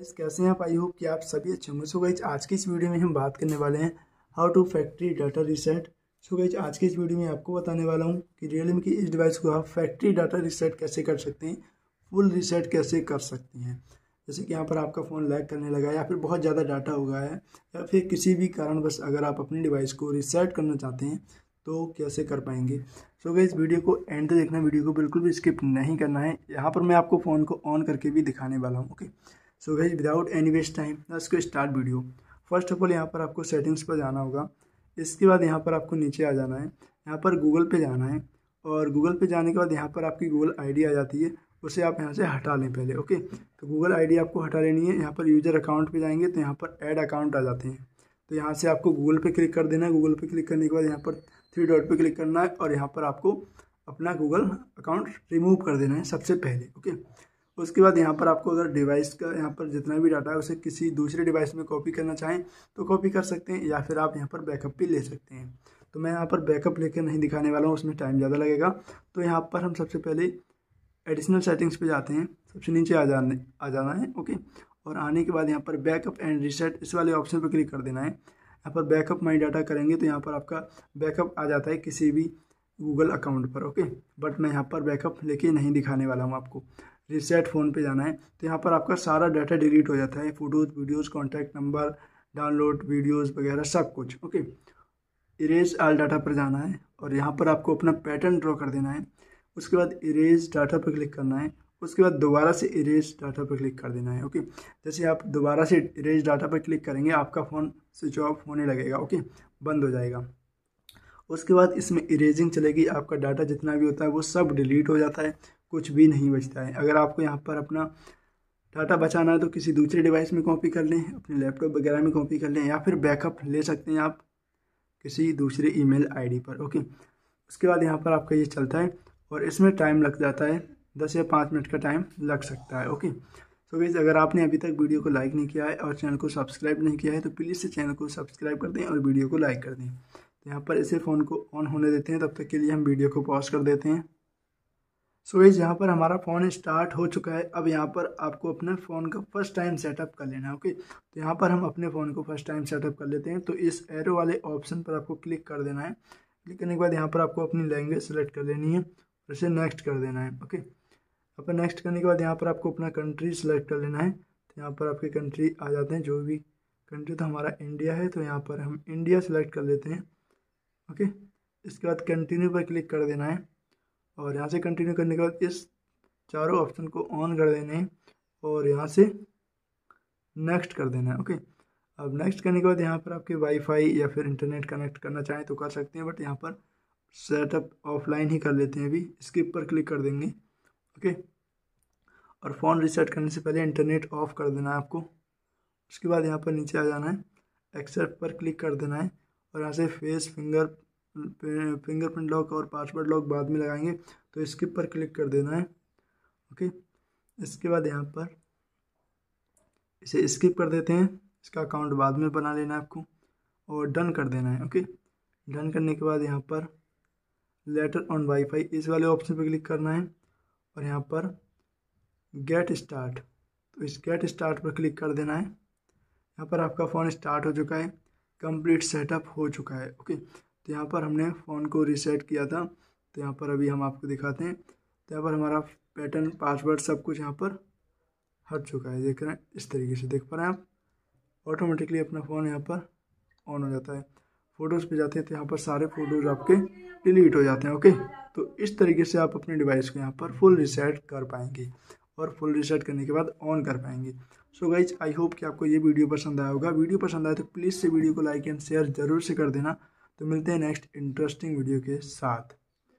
इस कैसे हैं आप आई होप कि आप सभी अच्छे होंगे सो गई आज के इस वीडियो में हम बात करने वाले हैं how to factory data reset so गई आज के इस वीडियो में आपको बताने वाला हूँ कि रियलमी की इस डिवाइस को आप फैक्ट्री डाटा रीसेट कैसे कर सकते हैं फुल रिसेट कैसे कर सकते हैं जैसे कि यहाँ पर आपका फ़ोन लैग करने लगा या फिर बहुत ज़्यादा डाटा हो गया है या फिर किसी भी बस अगर आप अपनी डिवाइस को रिसेट करना चाहते हैं तो कैसे कर पाएंगे सो गई इस वीडियो को एंड तक देखना वीडियो को बिल्कुल भी स्किप नहीं करना है यहाँ पर मैं आपको फ़ोन को ऑन करके भी दिखाने वाला हूँ okay okay? So guys without any waste time let's को start video first of all यहाँ पर आपको सेटिंग्स पर जाना होगा इसके बाद यहाँ पर आपको नीचे आ जाना है यहाँ पर गूगल पे जाना है और गूगल पे जाने के बाद यहाँ पर आपकी गूगल आईडी आ जाती है उसे आप यहाँ से हटा लें पहले ओके तो गूगल आईडी आपको हटा लेनी है यहाँ पर यूज़र अकाउंट पे जाएंगे तो यहाँ पर ऐड अकाउंट आ जाते हैं तो यहाँ से आपको गूगल पे क्लिक कर देना है गूगल पे क्लिक करने के बाद यहाँ पर थ्री डॉट पे क्लिक करना है और यहाँ पर आपको अपना गूगल अकाउंट रिमूव कर देना है सबसे पहले ओके उसके बाद यहाँ पर आपको अगर डिवाइस का यहाँ पर जितना भी डाटा है उसे किसी दूसरे डिवाइस में कॉपी करना चाहें तो कॉपी कर सकते हैं या फिर आप यहाँ पर बैकअप भी ले सकते हैं तो मैं यहाँ पर बैकअप लेकर नहीं दिखाने वाला हूँ उसमें टाइम ज़्यादा लगेगा तो यहाँ पर हम सबसे पहले एडिशनल सेटिंग्स पे जाते हैं सबसे नीचे आ जाने आ जाना है ओके और आने के बाद यहाँ पर बैकअप एंड रीसेट इस वाले ऑप्शन पर क्लिक कर देना है यहाँ पर बैकअप माई डाटा करेंगे तो यहाँ पर आपका बैकअप आ जाता है किसी भी गूगल अकाउंट पर ओके बट मैं यहाँ पर बैकअप लेके नहीं दिखाने वाला हूँ आपको रिसेट फ़ोन पे जाना है तो यहाँ पर आपका सारा डाटा डिलीट हो जाता है photos videos contact number download videos वगैरह सब कुछ ओके इरेज आल डाटा पर जाना है और यहाँ पर आपको अपना पैटर्न ड्रॉ कर देना है उसके बाद इरेज डाटा पर क्लिक करना है उसके बाद दोबारा से इरेज डाटा पर क्लिक कर देना है ओके जैसे आप दोबारा से इरेज डाटा पर क्लिक करेंगे आपका फ़ोन स्विच ऑफ होने लगेगा ओके बंद हो जाएगा उसके बाद इसमें इरेजिंग चलेगी आपका डाटा जितना भी होता है वो सब डिलीट हो जाता है कुछ भी नहीं बचता है अगर आपको यहाँ पर अपना डाटा बचाना है तो किसी दूसरे डिवाइस में कॉपी कर लें अपने लैपटॉप वगैरह में कॉपी कर लें या फिर बैकअप ले सकते हैं आप किसी दूसरे ईमेल आईडी पर ओके उसके बाद यहाँ पर आपका ये चलता है और इसमें टाइम लग जाता है दस या पाँच मिनट का टाइम लग सकता है ओके सो so अगर आपने अभी तक वीडियो को लाइक नहीं किया है और चैनल को सब्सक्राइब नहीं किया है तो प्लीज़ से चैनल को सब्सक्राइब कर दें और वीडियो को लाइक कर दें तो यहाँ पर इसे फ़ोन को ऑन होने देते हैं तब तक के लिए हम वीडियो को पॉज कर देते हैं सो इस यहाँ पर हमारा फ़ोन स्टार्ट हो चुका है अब यहाँ पर आपको अपने फ़ोन का फर्स्ट टाइम सेटअप कर लेना है ओके तो यहाँ पर हम अपने फ़ोन को फर्स्ट टाइम सेटअप कर लेते हैं तो इस एरो वाले ऑप्शन पर आपको क्लिक कर देना है क्लिक करने के बाद यहाँ पर आपको अपनी लैंग्वेज सेलेक्ट कर लेनी है और इसे नेक्स्ट कर देना है ओके अपन नेक्स्ट करने के बाद यहाँ पर आपको अपना कंट्री सेलेक्ट कर लेना है तो यहाँ पर आपकी कंट्री आ जाते हैं जो भी कंट्री तो हमारा इंडिया है तो यहाँ पर हम इंडिया सेलेक्ट कर लेते हैं ओके इसके बाद कंटिन्यू पर क्लिक कर देना है और यहाँ से कंटिन्यू करने के बाद इस चारों ऑप्शन को ऑन कर देने है और यहाँ से नेक्स्ट कर देना है ओके अब नेक्स्ट करने के बाद यहाँ पर आपके वाईफाई या फिर इंटरनेट कनेक्ट करना चाहें तो कर सकते हैं बट यहाँ पर सेटअप ऑफलाइन ही कर लेते हैं अभी स्किप पर क्लिक कर देंगे ओके और फ़ोन रिसेट करने से पहले इंटरनेट ऑफ कर देना है आपको उसके बाद यहाँ पर नीचे आ जाना है एक्सेप्ट पर क्लिक कर देना है और यहाँ से फेस फिंगर फिंगरप्रिंट लॉक और पासवर्ड लॉक बाद में लगाएंगे तो स्किप पर क्लिक कर देना है ओके इसके बाद यहाँ पर इसे स्किप कर देते हैं इसका अकाउंट बाद में बना लेना है आपको और डन कर देना है ओके डन करने के बाद यहाँ पर लेटर ऑन वाईफाई इस वाले ऑप्शन पर क्लिक करना है और यहाँ पर गेट स्टार्ट तो इस गेट स्टार्ट पर क्लिक कर देना है यहाँ पर आपका फ़ोन स्टार्ट हो चुका है कंप्लीट सेटअप हो चुका है ओके तो यहाँ पर हमने फ़ोन को रीसेट किया था तो यहाँ पर अभी हम आपको दिखाते हैं तो यहाँ पर हमारा पैटर्न पासवर्ड सब कुछ यहाँ पर हट चुका है देख रहे हैं इस तरीके से देख पा रहे हैं आप ऑटोमेटिकली अपना फ़ोन यहाँ पर ऑन हो जाता है फ़ोटोज़ पे जाते हैं तो यहाँ पर सारे फ़ोटोज़ आपके डिलीट हो जाते हैं ओके तो इस तरीके से आप अपने डिवाइस को यहाँ पर फुल रिसेट कर पाएंगे और फुल रिसेट करने के बाद ऑन कर पाएंगे सो गाइज आई होप कि आपको ये वीडियो पसंद आया होगा वीडियो पसंद आया तो प्लीज़ से वीडियो को लाइक एंड शेयर ज़रूर से कर देना तो मिलते हैं नेक्स्ट इंटरेस्टिंग वीडियो के साथ